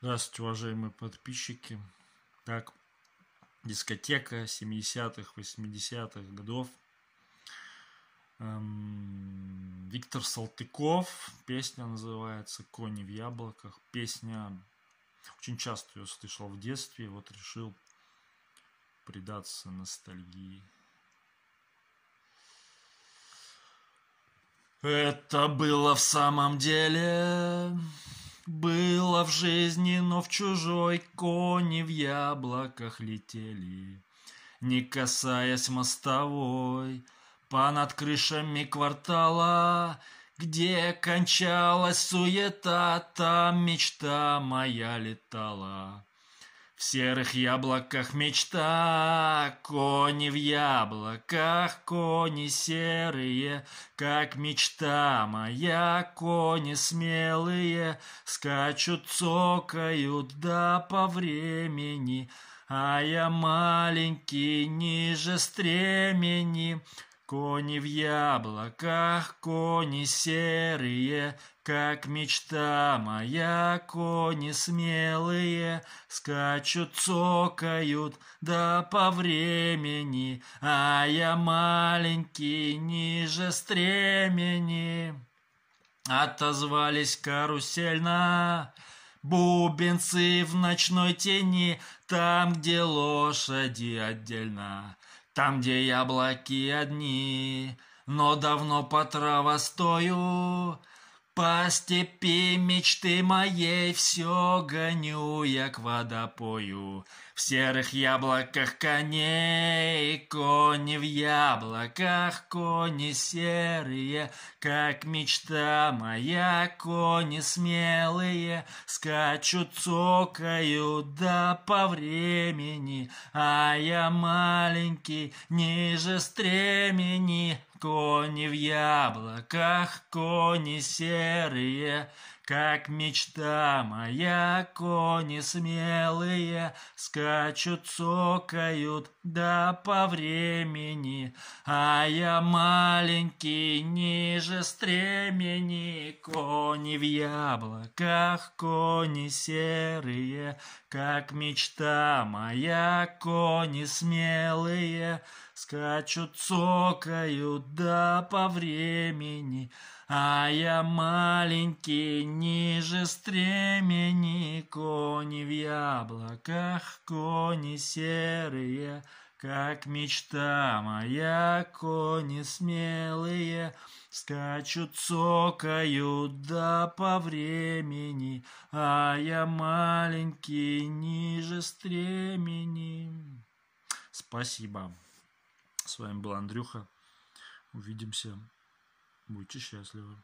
Здравствуйте, уважаемые подписчики. Так, дискотека 70-х, 80-х годов. Эм, Виктор Салтыков. Песня называется «Кони в яблоках». Песня, очень часто ее слышал в детстве, вот решил предаться ностальгии. Это было в самом деле... Было в жизни, но в чужой кони в яблоках летели, Не касаясь мостовой, понад крышами квартала, Где кончалась суета, там мечта моя летала. В серых яблоках мечта, кони в яблоках, кони серые, как мечта моя, кони смелые, скачут, цокают, да по времени, а я маленький ниже стремени. Кони в яблоках, кони серые, как мечта моя, кони смелые, скачут, цокают, да по времени, а я маленький, ниже стремени. Отозвались карусельно, бубенцы в ночной тени, там, где лошади отдельно. Там, где яблоки одни, но давно по травостою по степи мечты моей все гоню я к водопою. В серых яблоках коней, кони в яблоках, кони серые, Как мечта моя, кони смелые, Скачут, цокают, да по времени, А я маленький, ниже стремени, Кони в яблоках, кони серые, как мечта моя, кони смелые Скачут, цокают, да по времени, А я маленький, ниже стремени, Кони в яблоках, кони серые, Как мечта моя, кони смелые Скачут, цокают, да по времени, А я маленький, Ниже стремени кони в яблоках, кони серые, как мечта моя, кони смелые, Скачут, цокают, да по времени, А я маленький, ниже стремени. Спасибо. С вами был Андрюха. Увидимся. Будьте счастливы.